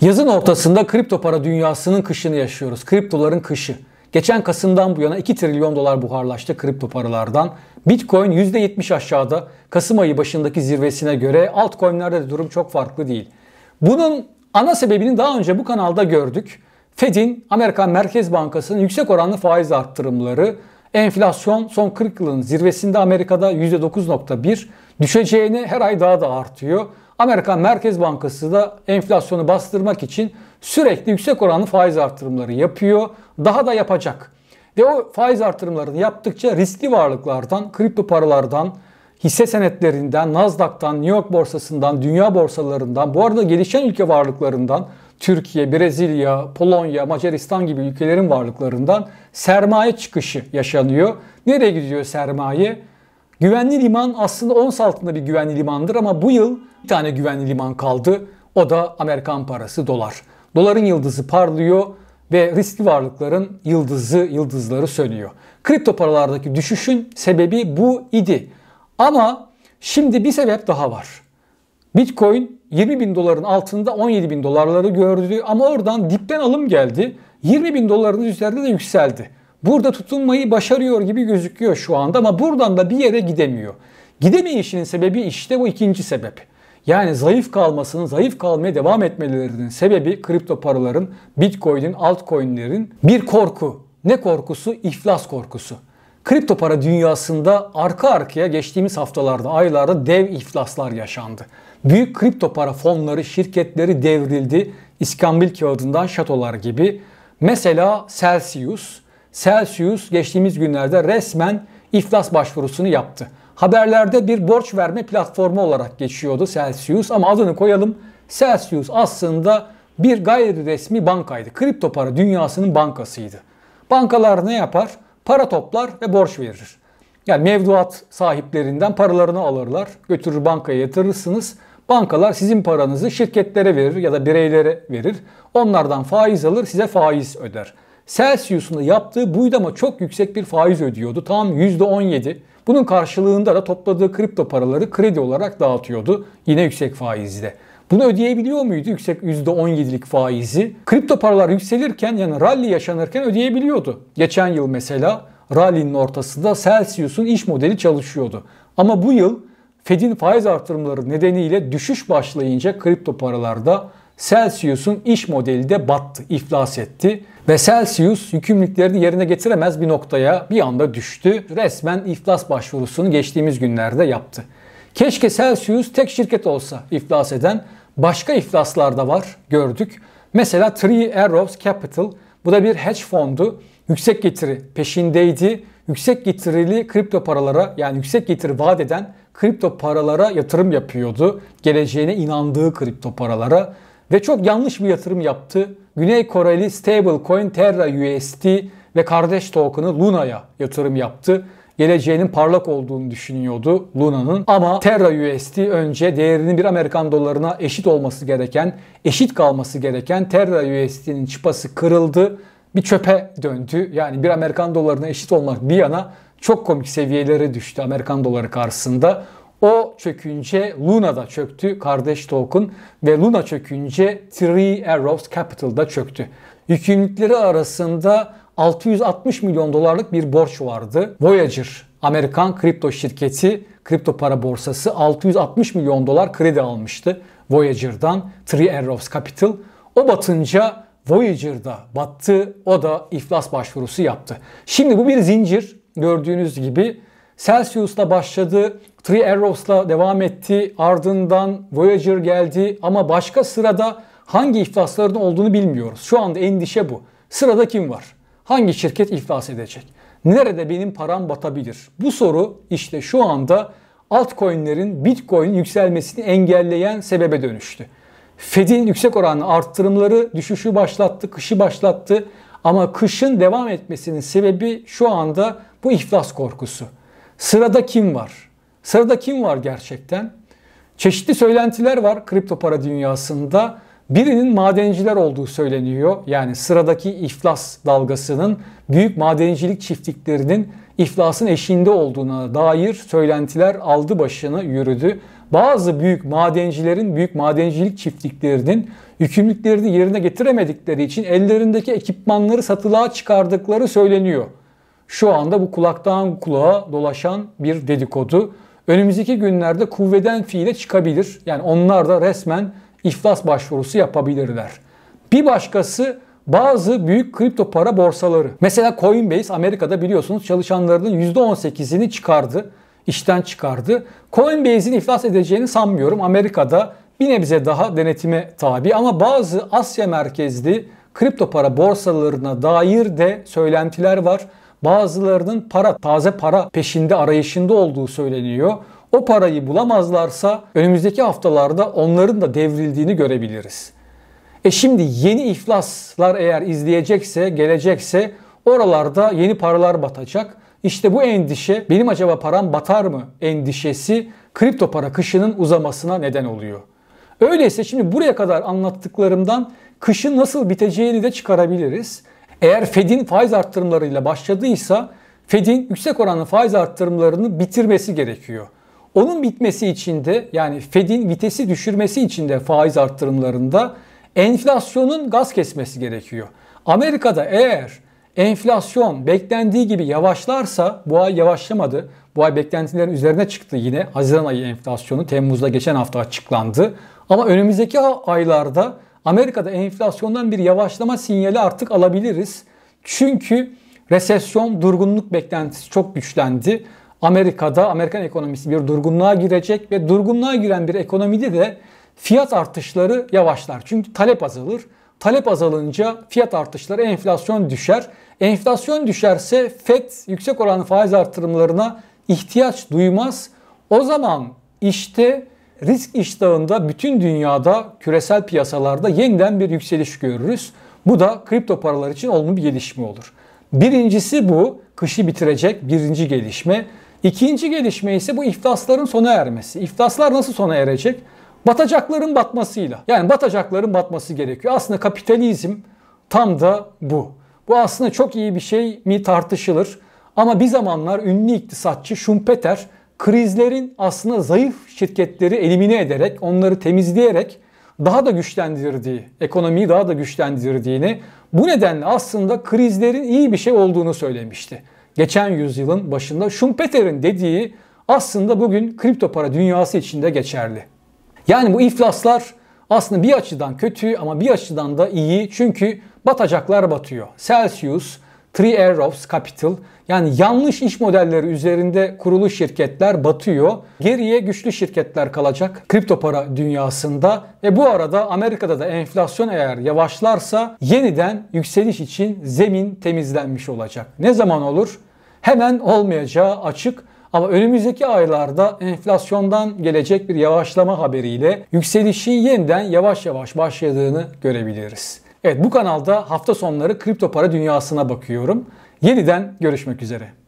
Yazın ortasında kripto para dünyasının kışını yaşıyoruz. Kriptoların kışı. Geçen Kasım'dan bu yana 2 trilyon dolar buharlaştı kripto paralardan. Bitcoin %70 aşağıda. Kasım ayı başındaki zirvesine göre altcoin'lerde de durum çok farklı değil. Bunun ana sebebini daha önce bu kanalda gördük. Fed'in Amerikan Merkez Bankası'nın yüksek oranlı faiz arttırımları enflasyon son 40 yılın zirvesinde Amerika'da %9.1 düşeceğini her ay daha da artıyor. Amerikan Merkez Bankası da enflasyonu bastırmak için sürekli yüksek oranlı faiz artırımları yapıyor. Daha da yapacak. Ve o faiz artırımlarını yaptıkça riskli varlıklardan, kripto paralardan, hisse senetlerinden, Nasdaq'tan, New York borsasından, dünya borsalarından, bu arada gelişen ülke varlıklarından, Türkiye, Brezilya, Polonya, Macaristan gibi ülkelerin varlıklarından sermaye çıkışı yaşanıyor. Nereye gidiyor sermaye? Güvenli liman aslında ons altında bir güvenli limandır ama bu yıl bir tane güvenli liman kaldı. O da Amerikan parası dolar. Doların yıldızı parlıyor ve riskli varlıkların yıldızı yıldızları sönüyor. Kripto paralardaki düşüşün sebebi bu idi. Ama şimdi bir sebep daha var. Bitcoin 20 bin doların altında 17 bin dolarları gördü ama oradan dipten alım geldi. 20 bin doların üzerinde de yükseldi. Burada tutunmayı başarıyor gibi gözüküyor şu anda ama buradan da bir yere gidemiyor. Gidemeyişinin sebebi işte bu ikinci sebep. Yani zayıf kalmasının, zayıf kalmaya devam etmelerinin sebebi kripto paraların, bitcoin'in, altcoin'lerin bir korku. Ne korkusu? İflas korkusu. Kripto para dünyasında arka arkaya geçtiğimiz haftalarda, aylarda dev iflaslar yaşandı. Büyük kripto para fonları, şirketleri devrildi. İskambil kağıdından şatolar gibi. Mesela Celsius. Celsius geçtiğimiz günlerde resmen iflas başvurusunu yaptı haberlerde bir borç verme platformu olarak geçiyordu Celsius ama adını koyalım. Celsius aslında bir gayri resmi bankaydı. Kripto para dünyasının bankasıydı. Bankalar ne yapar? Para toplar ve borç verir. Yani mevduat sahiplerinden paralarını alırlar, götürür bankaya yatırırsınız. Bankalar sizin paranızı şirketlere verir ya da bireylere verir. Onlardan faiz alır, size faiz öder. Celsius'un yaptığı buydu ama çok yüksek bir faiz ödüyordu. Tam %17. Bunun karşılığında da topladığı kripto paraları kredi olarak dağıtıyordu yine yüksek faizle. Bunu ödeyebiliyor muydu yüksek %17'lik faizi? Kripto paralar yükselirken yani rally yaşanırken ödeyebiliyordu. Geçen yıl mesela rally'nin ortasında Celsius'un iş modeli çalışıyordu. Ama bu yıl Fed'in faiz artırımları nedeniyle düşüş başlayınca kripto paralarda Celsius'un iş modeli de battı, iflas etti ve Celsius yükümlülüklerini yerine getiremez bir noktaya bir anda düştü. Resmen iflas başvurusunu geçtiğimiz günlerde yaptı. Keşke Celsius tek şirket olsa iflas eden. Başka iflaslar da var gördük. Mesela Three Arrows Capital bu da bir hedge fondu. Yüksek getiri peşindeydi. Yüksek getirili kripto paralara yani yüksek getiri vaat eden kripto paralara yatırım yapıyordu. Geleceğine inandığı kripto paralara ve çok yanlış bir yatırım yaptı. Güney Koreli stablecoin Terra USD ve kardeş token'ı Luna'ya yatırım yaptı. Geleceğinin parlak olduğunu düşünüyordu Luna'nın ama Terra USD önce değerinin bir Amerikan dolarına eşit olması gereken, eşit kalması gereken Terra USD'nin çıpası kırıldı. Bir çöpe döndü. Yani bir Amerikan dolarına eşit olmak bir yana çok komik seviyelere düştü Amerikan doları karşısında. O çökünce Luna da çöktü kardeş Tolkien ve Luna çökünce Three Arrows Capital da çöktü. Yükümlülükleri arasında 660 milyon dolarlık bir borç vardı. Voyager, Amerikan kripto şirketi, kripto para borsası 660 milyon dolar kredi almıştı Voyager'dan Three Arrows Capital. O batınca Voyager'da battı, o da iflas başvurusu yaptı. Şimdi bu bir zincir gördüğünüz gibi. Celsius'la başladı, Three Arrows'la devam etti. Ardından Voyager geldi ama başka sırada hangi iflasların olduğunu bilmiyoruz. Şu anda endişe bu. Sırada kim var? Hangi şirket iflas edecek? Nerede benim param batabilir? Bu soru işte şu anda altcoin'lerin Bitcoin yükselmesini engelleyen sebebe dönüştü. Fed'in yüksek oranlı arttırımları düşüşü başlattı, kışı başlattı ama kışın devam etmesinin sebebi şu anda bu iflas korkusu. Sırada kim var? Sırada kim var gerçekten? Çeşitli söylentiler var kripto para dünyasında. Birinin madenciler olduğu söyleniyor. Yani sıradaki iflas dalgasının büyük madencilik çiftliklerinin iflasın eşiğinde olduğuna dair söylentiler aldı başını yürüdü. Bazı büyük madencilerin, büyük madencilik çiftliklerinin yükümlülüklerini yerine getiremedikleri için ellerindeki ekipmanları satılığa çıkardıkları söyleniyor. Şu anda bu kulaktan kulağa dolaşan bir dedikodu önümüzdeki günlerde kuvveden fiile çıkabilir. Yani onlar da resmen iflas başvurusu yapabilirler. Bir başkası bazı büyük kripto para borsaları. Mesela Coinbase Amerika'da biliyorsunuz çalışanlarının %18'ini çıkardı. işten çıkardı. Coinbase'in iflas edeceğini sanmıyorum. Amerika'da bir nebze daha denetime tabi ama bazı Asya merkezli kripto para borsalarına dair de söylentiler var. Bazılarının para, taze para peşinde arayışında olduğu söyleniyor. O parayı bulamazlarsa önümüzdeki haftalarda onların da devrildiğini görebiliriz. E şimdi yeni iflaslar eğer izleyecekse, gelecekse oralarda yeni paralar batacak. İşte bu endişe, benim acaba param batar mı endişesi kripto para kışının uzamasına neden oluyor. Öyleyse şimdi buraya kadar anlattıklarımdan kışın nasıl biteceğini de çıkarabiliriz. Eğer Fed'in faiz arttırımlarıyla başladıysa Fed'in yüksek oranlı faiz arttırımlarını bitirmesi gerekiyor. Onun bitmesi için de yani Fed'in vitesi düşürmesi için de faiz arttırımlarında enflasyonun gaz kesmesi gerekiyor. Amerika'da eğer enflasyon beklendiği gibi yavaşlarsa bu ay yavaşlamadı. Bu ay beklentilerin üzerine çıktı yine. Haziran ayı enflasyonu Temmuz'da geçen hafta açıklandı. Ama önümüzdeki aylarda Amerika'da enflasyondan bir yavaşlama sinyali artık alabiliriz. Çünkü resesyon, durgunluk beklentisi çok güçlendi. Amerika'da Amerikan ekonomisi bir durgunluğa girecek ve durgunluğa giren bir ekonomide de fiyat artışları yavaşlar. Çünkü talep azalır. Talep azalınca fiyat artışları enflasyon düşer. Enflasyon düşerse FED yüksek oranlı faiz artırımlarına ihtiyaç duymaz. O zaman işte risk iştahında bütün dünyada küresel piyasalarda yeniden bir yükseliş görürüz. Bu da kripto paralar için olumlu bir gelişme olur. Birincisi bu kışı bitirecek birinci gelişme. İkinci gelişme ise bu iflasların sona ermesi. İflaslar nasıl sona erecek? Batacakların batmasıyla. Yani batacakların batması gerekiyor. Aslında kapitalizm tam da bu. Bu aslında çok iyi bir şey mi tartışılır. Ama bir zamanlar ünlü iktisatçı Schumpeter krizlerin aslında zayıf şirketleri elimine ederek, onları temizleyerek daha da güçlendirdiği, ekonomiyi daha da güçlendirdiğini, bu nedenle aslında krizlerin iyi bir şey olduğunu söylemişti. Geçen yüzyılın başında Schumpeter'in dediği aslında bugün kripto para dünyası içinde geçerli. Yani bu iflaslar aslında bir açıdan kötü ama bir açıdan da iyi çünkü batacaklar batıyor. Celsius Three Arrows Capital yani yanlış iş modelleri üzerinde kurulu şirketler batıyor. Geriye güçlü şirketler kalacak kripto para dünyasında ve bu arada Amerika'da da enflasyon eğer yavaşlarsa yeniden yükseliş için zemin temizlenmiş olacak. Ne zaman olur? Hemen olmayacağı açık. Ama önümüzdeki aylarda enflasyondan gelecek bir yavaşlama haberiyle yükselişin yeniden yavaş yavaş başladığını görebiliriz. Evet bu kanalda hafta sonları kripto para dünyasına bakıyorum. Yeniden görüşmek üzere.